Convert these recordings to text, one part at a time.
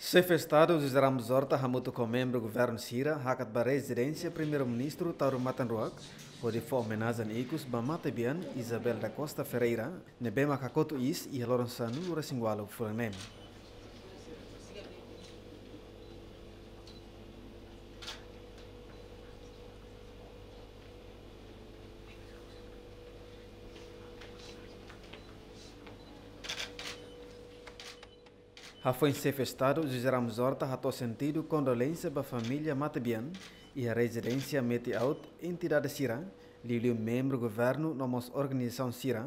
Chefe os Estado José Ramos Horta hamuto com membro do governo Sira, hakat ba residência primeiro-ministro Tauro Matanruak, pode for homenagem icus ba bian, Isabel da Costa Ferreira, nebema kakoto is e Lorenzano Rasingualo Furanem. Foi manifestado geramos horta rato sentido condolência para a família Matebian, e a residência Mete Out, entidade Sirã, lhe membro governo na nossa organização Sirã,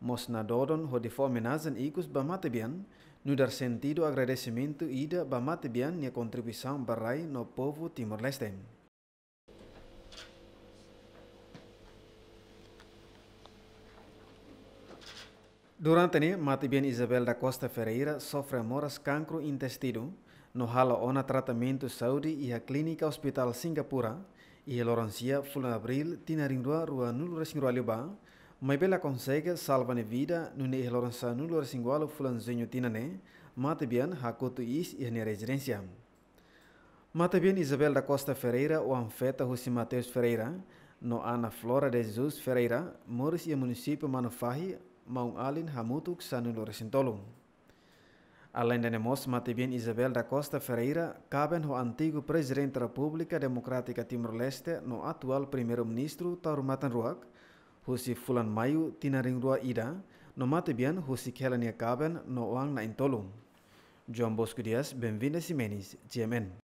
mos na dodon ho de homenagem icos para Matabian, no dar sentido agradecimento ida para Matebian e a contribuição para no povo Timor-Leste. Durante ini, Matibian Isabel da Costa Ferreira sofre moras cancro intestino no hala ona tratamento saúde e a clínica Hospital Singapura e a Lorencia full abril tina rindua rua nulo resinguali ba mas bela consegue salva ne vida no ne Lorencia nulo resingualo fulanzinho tina ne Matibian hakutu is e ne residência Matibian Isabel da Costa Ferreira o anfeta José Mateus Ferreira no Ana Flora de Jesus Ferreira mores e município Manufahi Mau alin hamutuk sanulo resintolum. dan da mati bien Isabel da Costa Ferreira, kaben ho antigo presiden Republika Demokratika Timur leste no atual primeiro-ministro Taurumatan Ruak, husi fulan mayu tinaring rua ida, no bien husi kelania kaben no wang na intolung. John Bosco Dias, bem-vindo GMN.